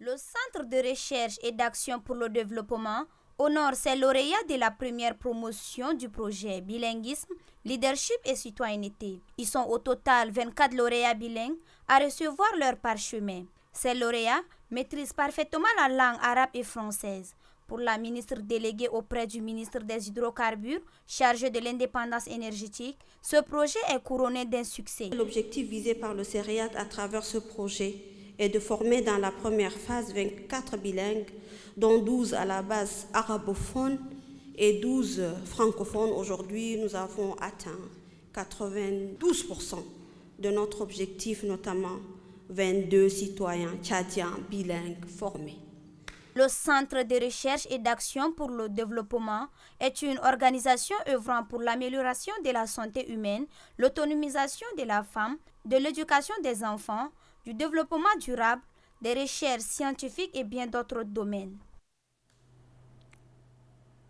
Le Centre de recherche et d'action pour le développement honore ses lauréats de la première promotion du projet Bilinguisme, Leadership et Citoyenneté. Ils sont au total 24 lauréats bilingues à recevoir leur parchemin. Ces lauréats maîtrisent parfaitement la langue arabe et française. Pour la ministre déléguée auprès du ministre des Hydrocarbures, chargé de l'indépendance énergétique, ce projet est couronné d'un succès. L'objectif visé par le CEREAT à travers ce projet et de former dans la première phase 24 bilingues, dont 12 à la base arabophone et 12 francophones. Aujourd'hui, nous avons atteint 92% de notre objectif, notamment 22 citoyens tchadiens bilingues formés. Le Centre de recherche et d'action pour le développement est une organisation œuvrant pour l'amélioration de la santé humaine, l'autonomisation de la femme, de l'éducation des enfants, du développement durable, des recherches scientifiques et bien d'autres domaines.